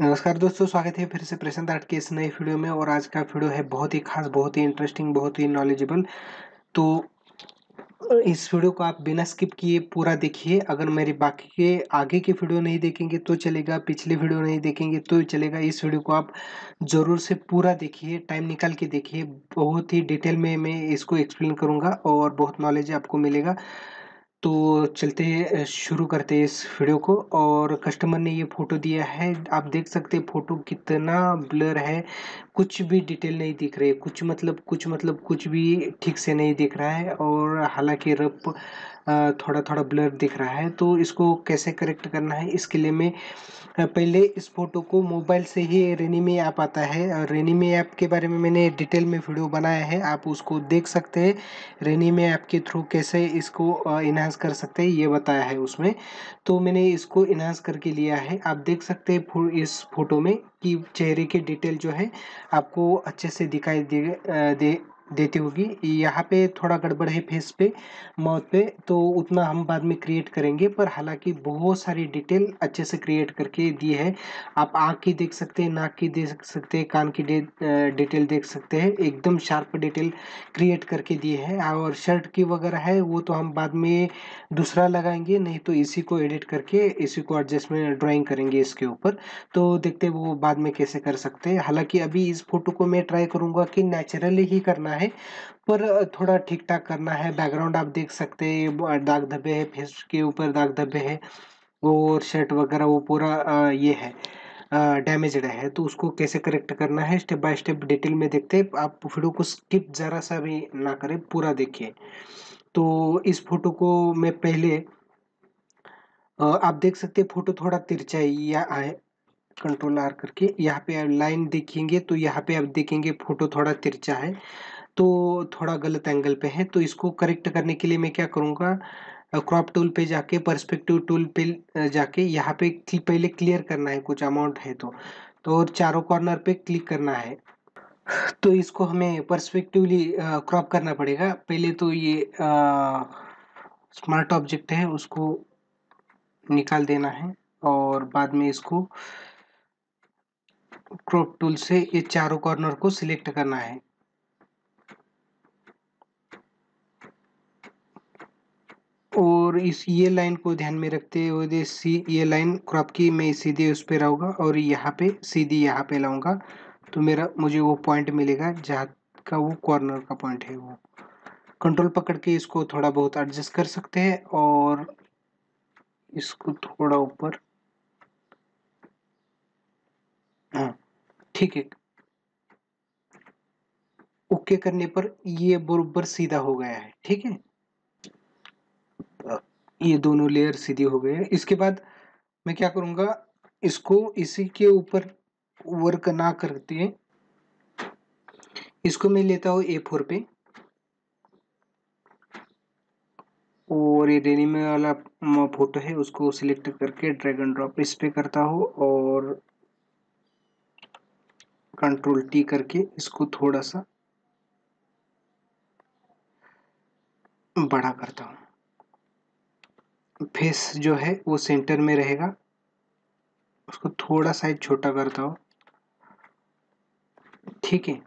नमस्कार दोस्तों स्वागत है फिर से प्रशांत आर्ट के इस नए वीडियो में और आज का वीडियो है बहुत ही खास बहुत ही इंटरेस्टिंग बहुत ही नॉलेजेबल तो इस वीडियो को आप बिना स्किप किए पूरा देखिए अगर मेरे बाकी के आगे के वीडियो नहीं देखेंगे तो चलेगा पिछले वीडियो नहीं देखेंगे तो चलेगा इस वीडियो को आप ज़रूर से पूरा देखिए टाइम निकाल के देखिए बहुत ही डिटेल में मैं इसको एक्सप्लेन करूँगा और बहुत नॉलेज आपको मिलेगा तो चलते शुरू करते हैं इस वीडियो को और कस्टमर ने ये फ़ोटो दिया है आप देख सकते हैं फ़ोटो कितना ब्लर है कुछ भी डिटेल नहीं दिख रही कुछ मतलब कुछ मतलब कुछ भी ठीक से नहीं दिख रहा है और हालांकि रफ थोड़ा थोड़ा ब्लर दिख रहा है तो इसको कैसे करेक्ट करना है इसके लिए मैं पहले इस फोटो को मोबाइल से ही रेनीमे ऐप आता है रेनीमे ऐप के बारे में मैंने डिटेल में वीडियो बनाया है आप उसको देख सकते हैं रेनीमे ऐप के थ्रू कैसे इसको इन्हांस कर सकते हैं ये बताया है उसमें तो मैंने इसको इन्हांस करके लिया है आप देख सकते हैं इस फोटो में कि चेहरे के डिटेल जो है आपको अच्छे से दिखाई दे, दे देती होगी यहाँ पे थोड़ा गड़बड़ है फेस पे माउथ पे तो उतना हम बाद में क्रिएट करेंगे पर हालांकि बहुत सारी डिटेल अच्छे से क्रिएट करके दी है आप आँख की देख सकते हैं नाक की देख सकते हैं कान की डे डिटेल देख सकते हैं एकदम शार्प डिटेल क्रिएट करके दिए है और शर्ट की वगैरह है वो तो हम बाद में दूसरा लगाएंगे नहीं तो इसी को एडिट करके इसी को एडजस्टमेंट ड्राॅइंग करेंगे इसके ऊपर तो देखते वो बाद में कैसे कर सकते हैं हालाँकि अभी इस फोटो को मैं ट्राई करूँगा कि नेचुरली ही करना है करना है पर थोड़ा ठीक ठाक करना है बैकग्राउंड आप देख सकते हैं दाग धब्बे हैं फेस के ऊपर दाग धब्बे हैं और शर्ट वगैरह वो पूरा ये है डैमेजड है तो उसको कैसे करेक्ट करना है स्टेप बाय स्टेप डिटेल में देखते हैं आप वीडियो को स्किप ज़रा सा भी ना करें पूरा देखिए तो इस फोटो को मैं पहले आप देख सकते हैं फोटो थोड़ा तिरछा या आए कंट्रोल आर करके यहाँ पे आप लाइन देखेंगे तो यहाँ पे आप देखेंगे फोटो थोड़ा तिरछा है तो थोड़ा गलत एंगल पे है तो इसको करेक्ट करने के लिए मैं क्या करूँगा क्रॉप टूल पे जाके परस्पेक्टिव टूल पे जाके यहाँ पे पहले क्लियर करना है कुछ अमाउंट है तो तो और चारों कॉर्नर पे क्लिक करना है तो इसको हमें परस्पेक्टिवली क्रॉप करना पड़ेगा पहले तो ये स्मार्ट ऑब्जेक्ट है उसको निकाल देना है और बाद में इसको क्रॉप टूल से ये चारों कॉर्नर को सिलेक्ट करना है और इस ये लाइन को ध्यान में रखते हुए सी ये लाइन क्रॉप की मैं सीधे उस पर रहूँगा और यहाँ पे सीधी यहाँ पे लाऊंगा तो मेरा मुझे वो पॉइंट मिलेगा जहाँ का वो कॉर्नर का पॉइंट है वो कंट्रोल पकड़ के इसको थोड़ा बहुत एडजस्ट कर सकते हैं और इसको थोड़ा ऊपर हाँ ठीक है ओके करने पर ये बरबर सीधा हो गया है ठीक है ये दोनों लेयर सीधी हो गए इसके बाद मैं क्या करूँगा इसको इसी के ऊपर वर्क ना करते इसको मैं लेता हूँ ए फोर पे और ये में वाला फोटो है उसको सिलेक्ट करके ड्रैग एंड ड्रॉप इस पे करता हूँ और कंट्रोल टी करके इसको थोड़ा सा बड़ा करता हूँ फेस जो है वो सेंटर में रहेगा उसको थोड़ा साइज छोटा करता हो ठीक है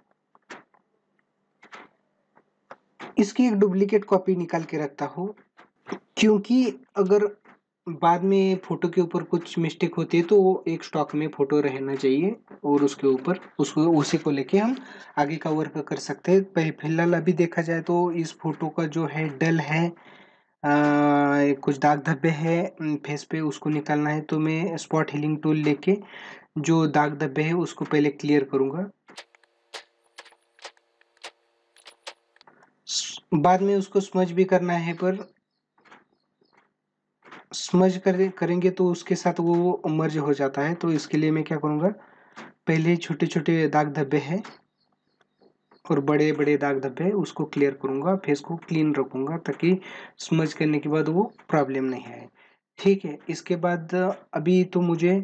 इसकी एक डुप्लीकेट कॉपी निकाल के रखता हो क्योंकि अगर बाद में फ़ोटो के ऊपर कुछ मिस्टेक होती है तो वो एक स्टॉक में फ़ोटो रहना चाहिए और उसके ऊपर उसको उसी को लेके हम आगे का वर्क कर सकते हैं फिलहाल अभी देखा जाए तो इस फोटो का जो है डल है कुछ दाग धब्बे हैं फेस पे उसको निकालना है तो मैं स्पॉट हीलिंग टूल लेके जो दाग धब्बे हैं उसको पहले क्लियर करूँगा बाद में उसको स्मज भी करना है पर स्मज कर करेंगे तो उसके साथ वो मर्ज हो जाता है तो इसके लिए मैं क्या करूँगा पहले छोटे छोटे दाग धब्बे हैं और बड़े बड़े दाग धब्बे उसको क्लियर करूँगा फेस को क्लीन रखूँगा ताकि स्मज करने के बाद वो प्रॉब्लम नहीं आए ठीक है इसके बाद अभी तो मुझे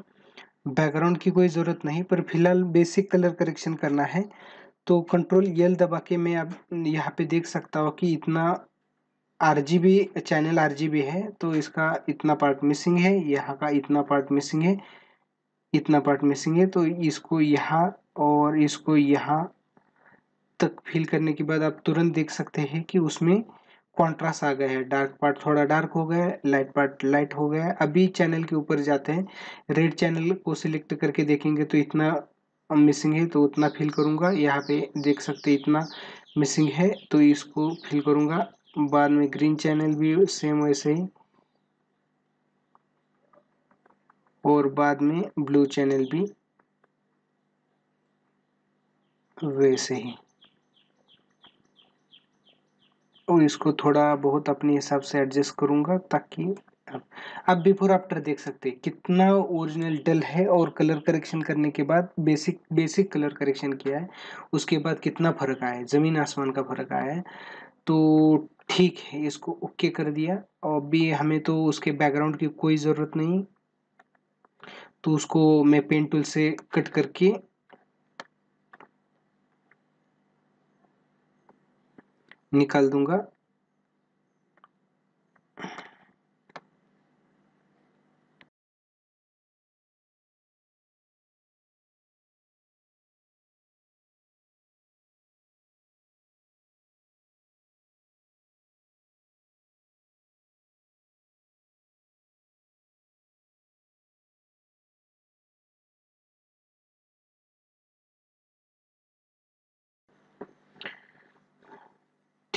बैकग्राउंड की कोई ज़रूरत नहीं पर फिलहाल बेसिक कलर करेक्शन करना है तो कंट्रोल यल दबा के मैं अब यहाँ पे देख सकता हूँ कि इतना आर चैनल आर है तो इसका इतना पार्ट मिसिंग है यहाँ का इतना पार्ट मिसिंग है इतना पार्ट मिसिंग है तो इसको यहाँ और इसको यहाँ तक फिल करने के बाद आप तुरंत देख सकते हैं कि उसमें कॉन्ट्रास्ट आ गया है डार्क पार्ट थोड़ा डार्क हो गया है लाइट पार्ट लाइट हो गया है अभी चैनल के ऊपर जाते हैं रेड चैनल को सिलेक्ट करके देखेंगे तो इतना मिसिंग है तो उतना फिल करूँगा यहाँ पे देख सकते इतना मिसिंग है तो इसको फिल करूँगा बाद में ग्रीन चैनल भी सेम वैसे ही और बाद में ब्लू चैनल भी वैसे ही हूँ इसको थोड़ा बहुत अपने हिसाब से एडजस्ट करूँगा ताकि आप बिफोर आफ्टर देख सकते हैं कितना ओरिजिनल डल है और कलर करेक्शन करने के बाद बेसिक बेसिक कलर करेक्शन किया है उसके बाद कितना फ़र्क आया है ज़मीन आसमान का फ़र्क आया है तो ठीक है इसको ओके कर दिया और भी हमें तो उसके बैकग्राउंड की कोई ज़रूरत नहीं तो उसको मैं पेंट टूल से कट करके निकाल दूंगा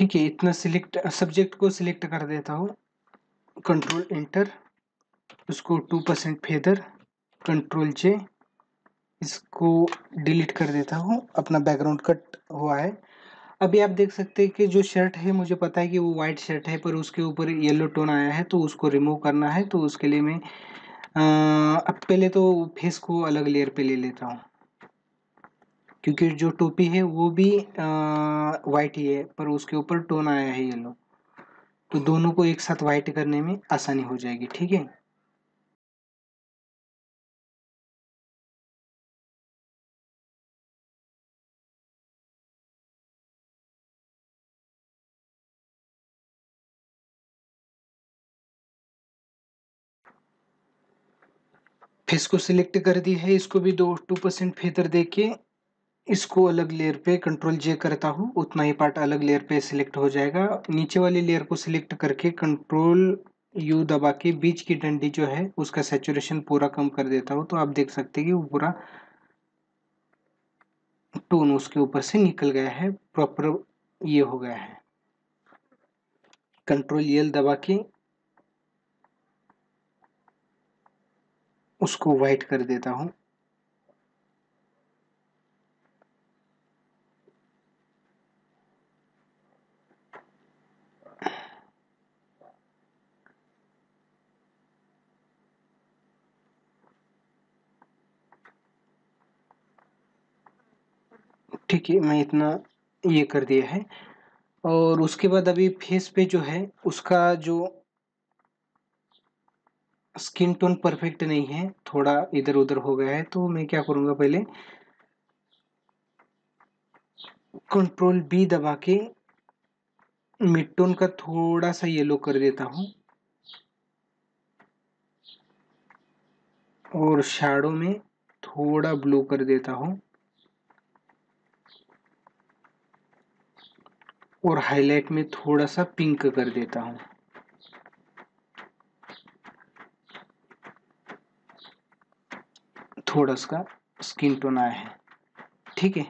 ठीक है इतना सिलेक्ट सब्जेक्ट को सिलेक्ट कर देता हूँ कंट्रोल इंटर उसको two percent feather control J इसको डिलीट कर देता हूँ अपना बैकग्राउंड कट हुआ है अभी आप देख सकते हैं कि जो शर्ट है मुझे पता है कि वो वाइट शर्ट है पर उसके ऊपर येलो टोन आया है तो उसको रिमूव करना है तो उसके लिए मैं अब पहले तो फेस को अलग लेयर पे ले लेता हूँ क्योंकि जो टोपी है वो भी वाइट ही है पर उसके ऊपर टोन आया है येलो तो दोनों को एक साथ वाइट करने में आसानी हो जाएगी ठीक है फेस को सिलेक्ट कर दी है इसको भी दो टू परसेंट फेदर देके इसको अलग लेयर पे कंट्रोल जे करता हूँ उतना ही पार्ट अलग लेयर पे सिलेक्ट हो जाएगा नीचे वाली लेयर को सिलेक्ट करके कंट्रोल यू दबा के बीच की डंडी जो है उसका सेचुरेशन पूरा कम कर देता हूँ तो आप देख सकते हैं कि वो पूरा टोन उसके ऊपर से निकल गया है प्रॉपर ये हो गया है कंट्रोल यल दबा के उसको वाइट कर देता हूँ ठीक है मैं इतना ये कर दिया है और उसके बाद अभी फेस पे जो है उसका जो स्किन टोन परफेक्ट नहीं है थोड़ा इधर उधर हो गया है तो मैं क्या करूँगा पहले कंट्रोल बी दबा के मिड टोन का थोड़ा सा येलो कर देता हूँ और शाडो में थोड़ा ब्लू कर देता हूँ और हाईलाइट में थोड़ा सा पिंक कर देता हूं थोड़ा सा स्किन टोन आया है ठीक है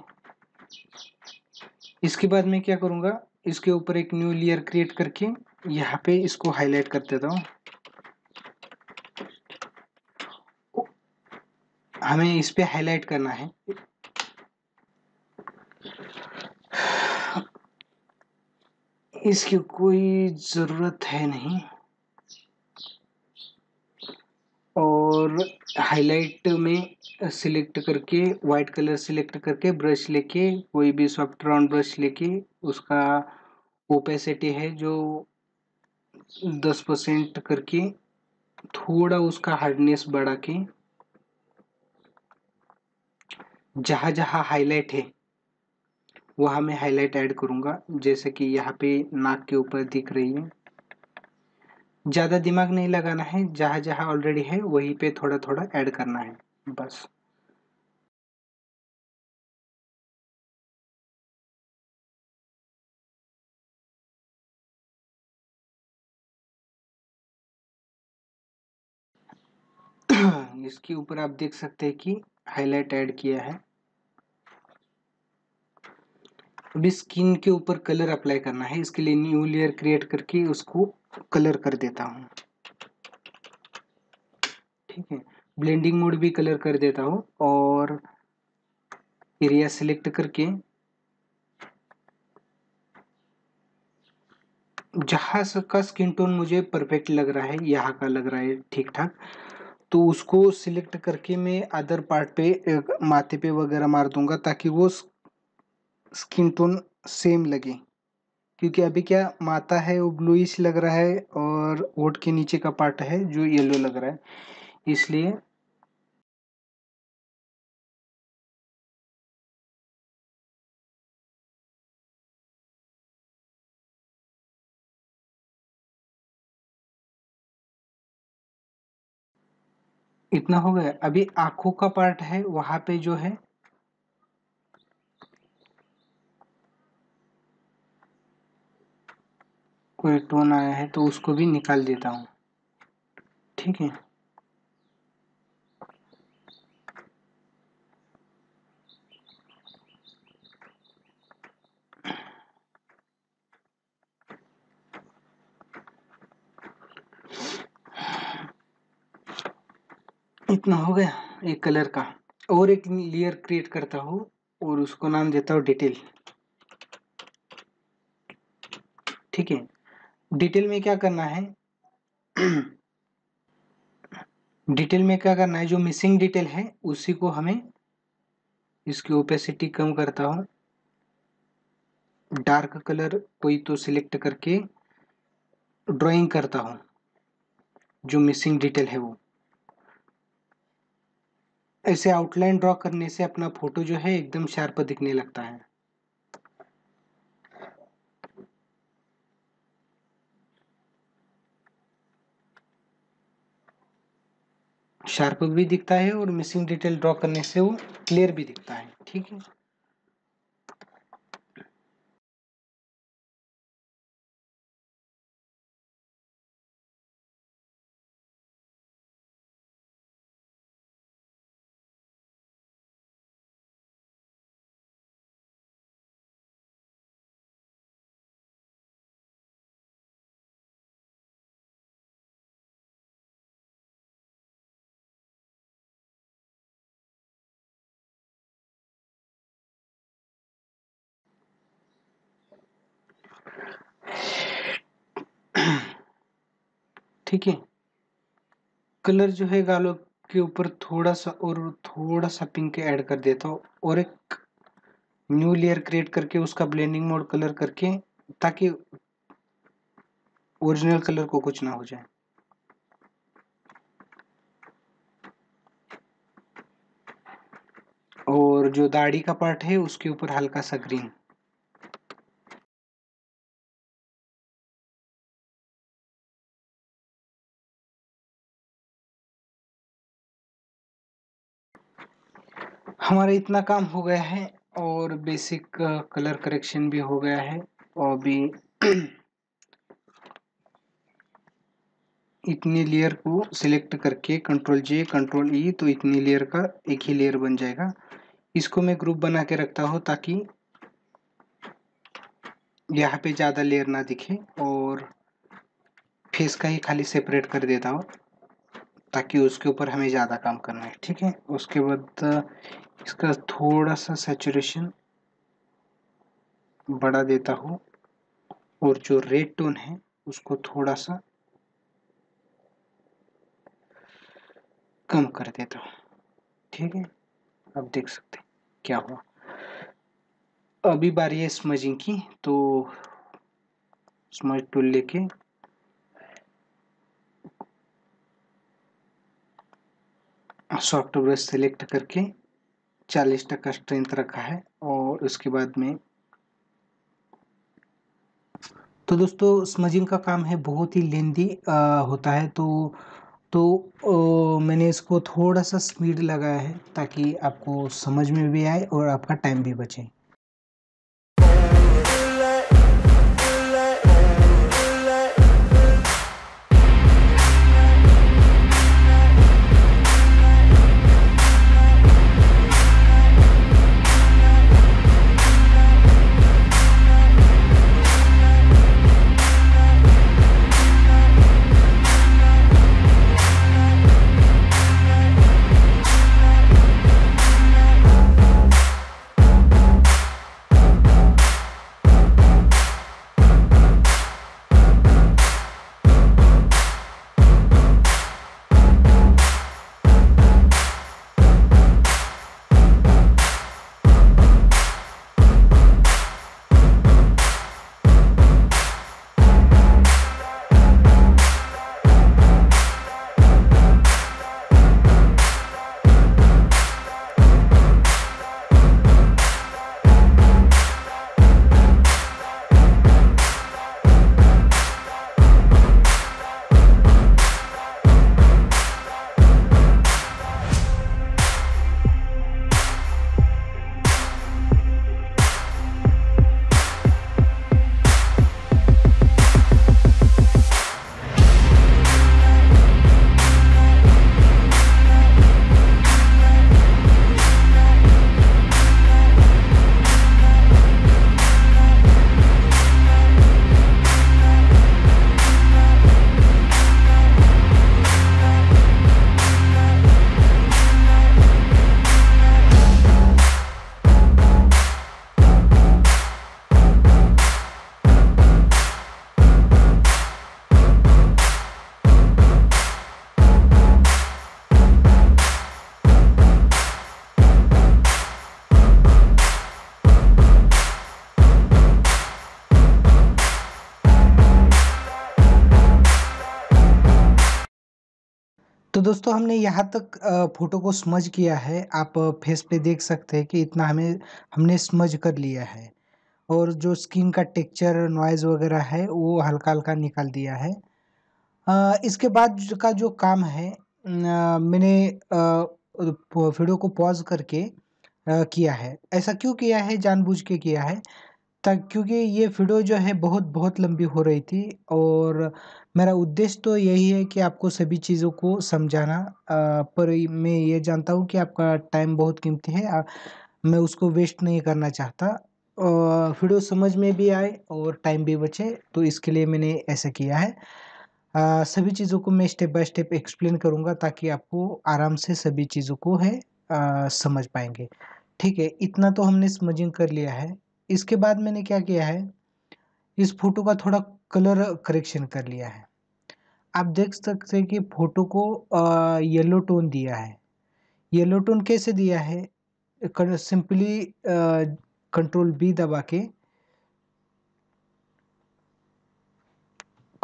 इसके बाद मैं क्या करूंगा इसके ऊपर एक न्यू लेयर क्रिएट करके यहाँ पे इसको हाईलाइट कर देता हूँ हमें इस पर हाईलाइट करना है इसकी कोई ज़रूरत है नहीं और हाईलाइट में सिलेक्ट करके वाइट कलर सिलेक्ट करके ब्रश लेके कोई भी सॉफ्ट राउंड ब्रश लेके उसका ओपेसिटी है जो दस परसेंट करके थोड़ा उसका हार्डनेस बढ़ा के जहाँ जहाँ हाईलाइट है वहाँ मैं हाईलाइट ऐड करूँगा जैसे कि यहाँ पे नाक के ऊपर दिख रही है ज़्यादा दिमाग नहीं लगाना है जहाँ जहाँ ऑलरेडी है वहीं पे थोड़ा थोड़ा ऐड करना है बस इसके ऊपर आप देख सकते हैं कि हाईलाइट ऐड किया है अभी स्किन के ऊपर कलर अप्लाई करना है इसके लिए न्यू लेयर क्रिएट करके उसको कलर कर देता हूँ ठीक है ब्लेंडिंग मोड भी कलर कर देता हूँ और एरिया सिलेक्ट करके जहाँ का स्किन टोन मुझे परफेक्ट लग रहा है यहाँ का लग रहा है ठीक ठाक तो उसको सिलेक्ट करके मैं अदर पार्ट पे माथे पे वगैरह मार दूंगा ताकि वो स्किन टोन सेम लगे क्योंकि अभी क्या माता है वो ब्लूइश लग रहा है और ओट के नीचे का पार्ट है जो येलो लग रहा है इसलिए इतना हो गया अभी आंखों का पार्ट है वहां पे जो है कोई टोन आया है तो उसको भी निकाल देता हूँ ठीक है इतना हो गया एक कलर का और एक लेयर क्रिएट करता हूँ और उसको नाम देता हूँ डिटेल ठीक है डिटेल में क्या करना है डिटेल में क्या करना है जो मिसिंग डिटेल है उसी को हमें इसकी ओपेसिटी कम करता हूँ डार्क कलर कोई तो सिलेक्ट करके ड्राइंग करता हूँ जो मिसिंग डिटेल है वो ऐसे आउटलाइन ड्रॉ करने से अपना फोटो जो है एकदम शार्प दिखने लगता है शार्प भी दिखता है और मिसिंग डिटेल ड्रॉ करने से वो क्लियर भी दिखता है ठीक है ठीक है कलर जो है गालों के ऊपर थोड़ा सा और थोड़ा सा पिंक ऐड कर देता हूँ और एक न्यू लेयर क्रिएट करके उसका ब्लेंडिंग मोड कलर करके ताकि ओरिजिनल कलर को कुछ ना हो जाए और जो दाढ़ी का पार्ट है उसके ऊपर हल्का सा ग्रीन हमारा इतना काम हो गया है और बेसिक कलर करेक्शन भी हो गया है और भी इतनी लेयर को सिलेक्ट करके कंट्रोल जे कंट्रोल ई तो इतनी लेयर का एक ही लेयर बन जाएगा इसको मैं ग्रुप बना के रखता हूँ ताकि यहाँ पे ज़्यादा लेयर ना दिखे और फेस का ही खाली सेपरेट कर देता हूँ ताकि उसके ऊपर हमें ज़्यादा काम करना है ठीक है उसके बाद इसका थोड़ा सा सेचुरेशन बढ़ा देता हूँ और जो रेड टोन है उसको थोड़ा सा कम कर देता हूँ ठीक है आप देख सकते हैं क्या हुआ अभी बारी है स्मजिंग की तो स्मज टूल लेके सॉफ्ट ब्रश सेलेक्ट करके चालीस टका स्ट्रेंथ रखा है और उसके बाद में तो दोस्तों स्मजिंग का काम है बहुत ही लेंदी होता है तो तो ओ, मैंने इसको थोड़ा सा स्पीड लगाया है ताकि आपको समझ में भी आए और आपका टाइम भी बचे दोस्तों हमने यहाँ तक फ़ोटो को स्मज किया है आप फेस पे देख सकते हैं कि इतना हमें हमने स्मज कर लिया है और जो स्किन का टेक्चर नॉइज़ वगैरह है वो हल्का हल्का निकाल दिया है इसके बाद का जो काम है मैंने वीडियो को पॉज करके किया है ऐसा क्यों किया है जानबूझ के किया है तक क्योंकि ये वीडियो जो है बहुत बहुत लंबी हो रही थी और मेरा उद्देश्य तो यही है कि आपको सभी चीज़ों को समझाना पर मैं ये जानता हूँ कि आपका टाइम बहुत कीमती है मैं उसको वेस्ट नहीं करना चाहता वीडियो समझ में भी आए और टाइम भी बचे तो इसके लिए मैंने ऐसा किया है आ, सभी चीज़ों को मैं स्टेप बाय स्टेप एक्सप्लेन करूँगा ताकि आपको आराम से सभी चीज़ों को है आ, समझ पाएंगे ठीक है इतना तो हमने समझिंग कर लिया है इसके बाद मैंने क्या किया है इस फोटो का थोड़ा कलर करेक्शन कर लिया है आप देख सकते हैं कि फ़ोटो को येलो टोन दिया है येलो टोन कैसे दिया है सिंपली कंट्रोल बी दबा के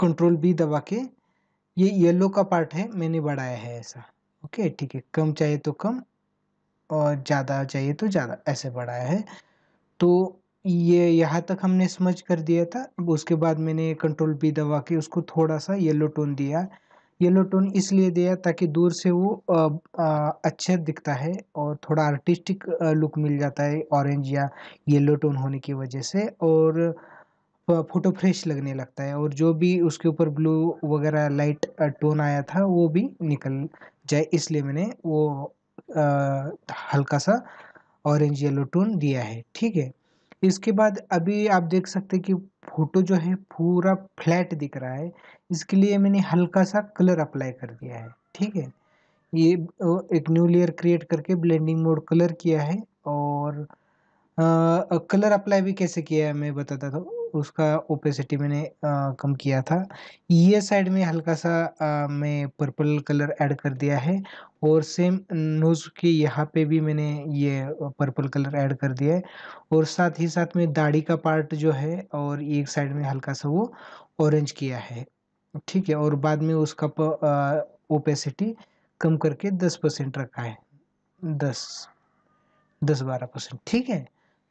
कंट्रोल बी दबा के ये येलो का पार्ट है मैंने बढ़ाया है ऐसा ओके ठीक है कम चाहिए तो कम और ज़्यादा चाहिए तो ज़्यादा ऐसे बढ़ाया है तो ये यहाँ तक हमने समझ कर दिया था अब उसके बाद मैंने कंट्रोल बी दबा के उसको थोड़ा सा येलो टोन दिया येलो टोन इसलिए दिया ताकि दूर से वो अच्छा दिखता है और थोड़ा आर्टिस्टिक लुक मिल जाता है ऑरेंज या येलो टोन होने की वजह से और फोटो फ्रेश लगने लगता है और जो भी उसके ऊपर ब्लू वगैरह लाइट टोन आया था वो भी निकल जाए इसलिए मैंने वो आ, हल्का सा ऑरेंज येलो टोन दिया है ठीक है इसके बाद अभी आप देख सकते हैं कि फोटो जो है पूरा फ्लैट दिख रहा है इसके लिए मैंने हल्का सा कलर अप्लाई कर दिया है ठीक है ये एक न्यू लेयर क्रिएट करके ब्लेंडिंग मोड कलर किया है और कलर अप्लाई भी कैसे किया है मैं बताता था उसका ओपेसिटी मैंने आ, कम किया था ये साइड में हल्का सा आ, मैं पर्पल कलर ऐड कर दिया है और सेम नोज़ के यहाँ पे भी मैंने ये पर्पल कलर ऐड कर दिया है और साथ ही साथ में दाढ़ी का पार्ट जो है और एक साइड में हल्का सा वो ऑरेंज किया है ठीक है और बाद में उसका ओपेसिटी कम करके दस परसेंट रखा है दस दस बारह परसेंट ठीक है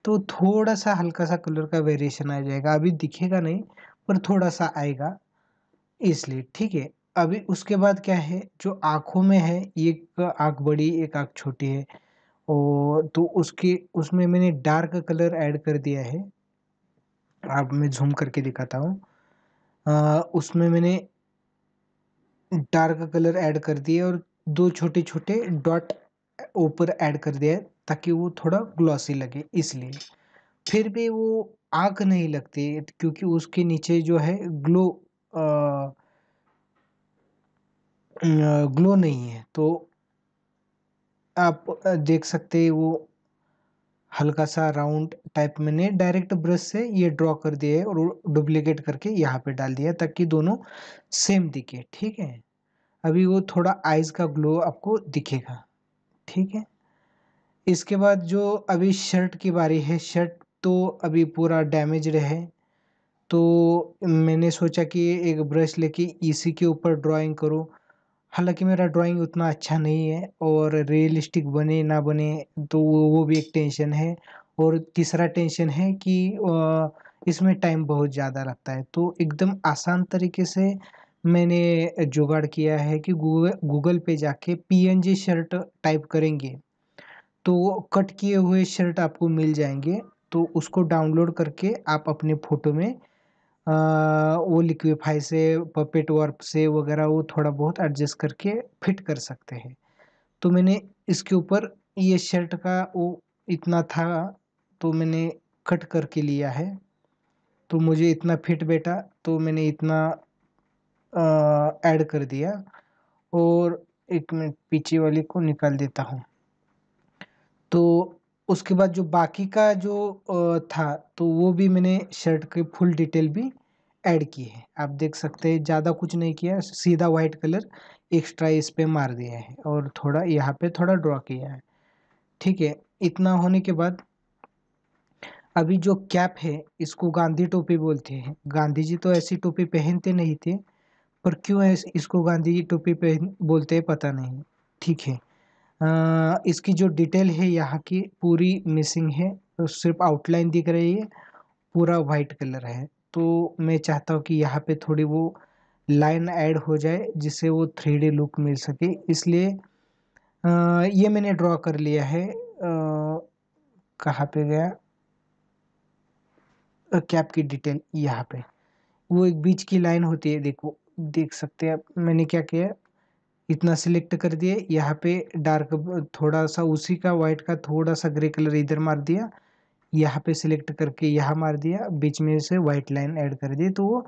तो थोड़ा सा हल्का सा कलर का वेरिएशन आ जाएगा अभी दिखेगा नहीं पर थोड़ा सा आएगा इसलिए ठीक है अभी उसके बाद क्या है जो आँखों में है एक आँख बड़ी एक आँख छोटी है और तो उसके उसमें मैंने डार्क कलर ऐड कर दिया है आप मैं जूम करके दिखाता हूँ उसमें मैंने डार्क कलर ऐड कर दिया और दो छोटे छोटे डॉट ऊपर ऐड कर दिया है ताकि वो थोड़ा ग्लॉसी लगे इसलिए फिर भी वो आग नहीं लगती क्योंकि उसके नीचे जो है ग्लो आ, ग्लो नहीं है तो आप देख सकते हैं वो हल्का सा राउंड टाइप मैंने डायरेक्ट ब्रश से ये ड्रॉ कर दिया है और डुप्लीकेट करके यहाँ पे डाल दिया ताकि दोनों सेम दिखे ठीक है अभी वो थोड़ा आइज़ का ग्लो आपको दिखेगा ठीक है इसके बाद जो अभी शर्ट की बारी है शर्ट तो अभी पूरा डैमेज है तो मैंने सोचा कि एक ब्रश लेके इसी के ऊपर ड्राइंग करो हालांकि मेरा ड्राइंग उतना अच्छा नहीं है और रियलिस्टिक बने ना बने तो वो वो भी एक टेंशन है और तीसरा टेंशन है कि इसमें टाइम बहुत ज़्यादा लगता है तो एकदम आसान तरीके से मैंने जुगाड़ किया है कि गूगल गूगल पे जाके पी शर्ट टाइप करेंगे तो कट किए हुए शर्ट आपको मिल जाएंगे तो उसको डाउनलोड करके आप अपने फ़ोटो में आ, वो लिक्विफाई से पपेट वर्प से वगैरह वो थोड़ा बहुत एडजस्ट करके फिट कर सकते हैं तो मैंने इसके ऊपर ये शर्ट का वो इतना था तो मैंने कट करके लिया है तो मुझे इतना फिट बैठा तो मैंने इतना ऐड कर दिया और एक मिनट पीछे वाले को निकाल देता हूँ तो उसके बाद जो बाकी का जो था तो वो भी मैंने शर्ट की फुल डिटेल भी ऐड की है आप देख सकते हैं ज़्यादा कुछ नहीं किया सीधा वाइट कलर एक्स्ट्रा इस पर मार दिया है और थोड़ा यहाँ पे थोड़ा ड्रॉ किया है ठीक है इतना होने के बाद अभी जो कैप है इसको गांधी टोपी बोलते हैं गांधी जी तो ऐसी टोपी पहनते नहीं थे पर क्यों इसको गांधी जी टोपी पहन बोलते हैं पता नहीं ठीक है इसकी जो डिटेल है यहाँ की पूरी मिसिंग है तो सिर्फ आउटलाइन दिख रही है पूरा वाइट कलर है तो मैं चाहता हूँ कि यहाँ पे थोड़ी वो लाइन ऐड हो जाए जिससे वो थ्री लुक मिल सके इसलिए आ, ये मैंने ड्रॉ कर लिया है कहाँ पे गया कैप की डिटेल यहाँ पे वो एक बीच की लाइन होती है देखो देख सकते हैं आप मैंने क्या किया इतना सिलेक्ट कर दिए यहाँ पे डार्क थोड़ा सा उसी का वाइट का थोड़ा सा ग्रे कलर इधर मार दिया यहाँ पे सिलेक्ट करके यहाँ मार दिया बीच में से वाइट लाइन ऐड कर दी तो वो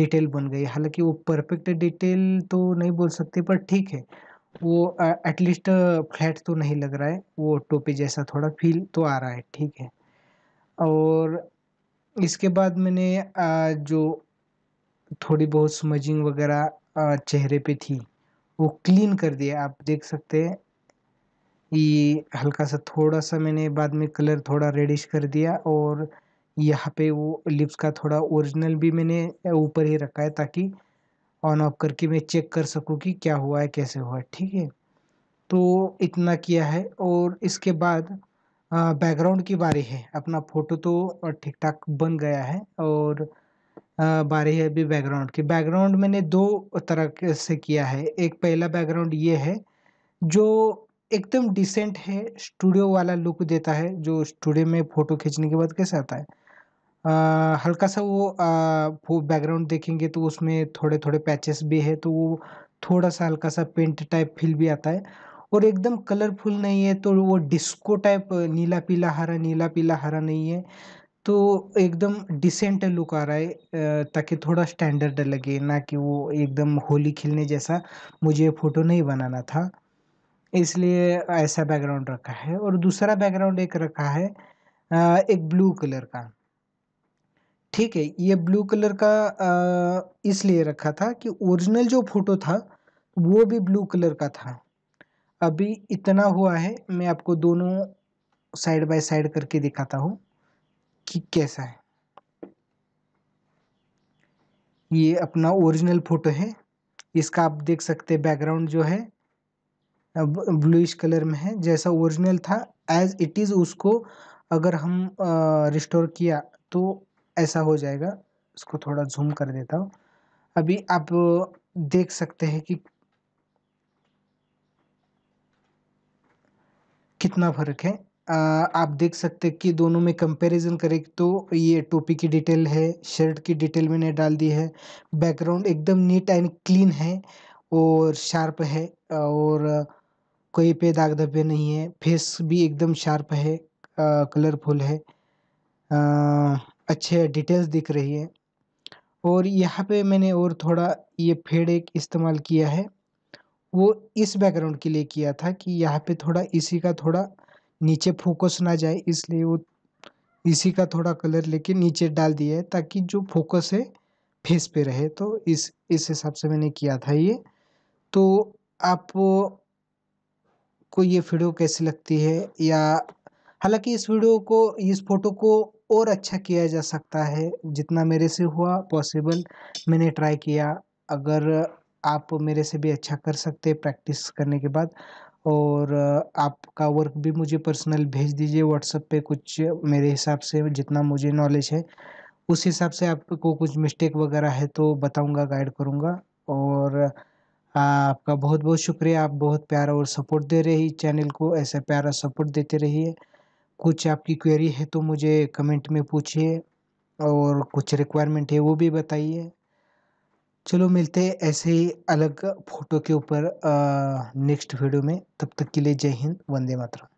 डिटेल बन गई हालांकि वो परफेक्ट डिटेल तो नहीं बोल सकते पर ठीक है वो एटलीस्ट फ्लैट तो नहीं लग रहा है वो टोपी जैसा थोड़ा फील तो आ रहा है ठीक है और इसके बाद मैंने जो थोड़ी बहुत स्मजिंग वगैरह चेहरे पे थी वो क्लीन कर दिया आप देख सकते हैं ये हल्का सा थोड़ा सा मैंने बाद में कलर थोड़ा रेडिश कर दिया और यहाँ पे वो लिप्स का थोड़ा ओरिजिनल भी मैंने ऊपर ही रखा है ताकि ऑन ऑफ करके मैं चेक कर सकूँ कि क्या हुआ है कैसे हुआ है ठीक है तो इतना किया है और इसके बाद बैकग्राउंड की बारी है अपना फ़ोटो तो ठीक ठाक बन गया है और बारी है अभी बैकग्राउंड की बैकग्राउंड मैंने दो तरह से किया है एक पहला बैकग्राउंड ये है जो एकदम डिसेंट है स्टूडियो वाला लुक देता है जो स्टूडियो में फ़ोटो खींचने के बाद कैसे आता है आ, हल्का सा वो वो बैकग्राउंड देखेंगे तो उसमें थोड़े थोड़े पैचेस भी है तो वो थोड़ा सा हल्का सा पेंट टाइप फील भी आता है और एकदम कलरफुल नहीं है तो वो डिस्को टाइप नीला पीला हरा नीला पीला हरा नहीं है तो एकदम डिसेंट लुक आ रहा है ताकि थोड़ा स्टैंडर्ड लगे ना कि वो एकदम होली खिलने जैसा मुझे फ़ोटो नहीं बनाना था इसलिए ऐसा बैकग्राउंड रखा है और दूसरा बैकग्राउंड एक रखा है एक ब्लू कलर का ठीक है ये ब्लू कलर का इसलिए रखा था कि ओरिजिनल जो फ़ोटो था वो भी ब्लू कलर का था अभी इतना हुआ है मैं आपको दोनों साइड बाय साइड करके दिखाता हूँ कि कैसा है ये अपना ओरिजिनल फ़ोटो है इसका आप देख सकते हैं बैकग्राउंड जो है ब्लूइश कलर में है जैसा ओरिजिनल था एज इट इज़ उसको अगर हम रिस्टोर किया तो ऐसा हो जाएगा इसको थोड़ा जूम कर देता हूँ अभी आप देख सकते हैं कि कितना फ़र्क है आप देख सकते हैं कि दोनों में कंपैरिजन करें तो ये टोपी की डिटेल है शर्ट की डिटेल मैंने डाल दी है बैकग्राउंड एकदम नीट एंड क्लीन है और शार्प है और कोई पे दाग धब्बे नहीं है फेस भी एकदम शार्प है कलरफुल है आ, अच्छे डिटेल्स दिख रही है और यहाँ पे मैंने और थोड़ा ये फेड एक इस्तेमाल किया है वो इस बैकग्राउंड के लिए किया था कि यहाँ पे थोड़ा इसी का थोड़ा नीचे फोकस ना जाए इसलिए वो इसी का थोड़ा कलर लेके नीचे डाल दिया है ताकि जो फोकस है फेस पे रहे तो इस इस हिसाब से मैंने किया था ये तो आप को ये वीडियो कैसी लगती है या हालांकि इस वीडियो को इस फोटो को और अच्छा किया जा सकता है जितना मेरे से हुआ पॉसिबल मैंने ट्राई किया अगर आप मेरे से भी अच्छा कर सकते प्रैक्टिस करने के बाद और आपका वर्क भी मुझे पर्सनल भेज दीजिए व्हाट्सएप पे कुछ मेरे हिसाब से जितना मुझे नॉलेज है उस हिसाब से आपको कुछ मिस्टेक वगैरह है तो बताऊंगा गाइड करूंगा और आपका बहुत बहुत शुक्रिया आप बहुत प्यारा और सपोर्ट दे रहे हैं चैनल को ऐसा प्यारा सपोर्ट देते रहिए कुछ आपकी क्वेरी है तो मुझे कमेंट में पूछिए और कुछ रिक्वायरमेंट है वो भी बताइए चलो मिलते हैं ऐसे ही अलग फोटो के ऊपर नेक्स्ट वीडियो में तब तक के लिए जय हिंद वंदे मातरम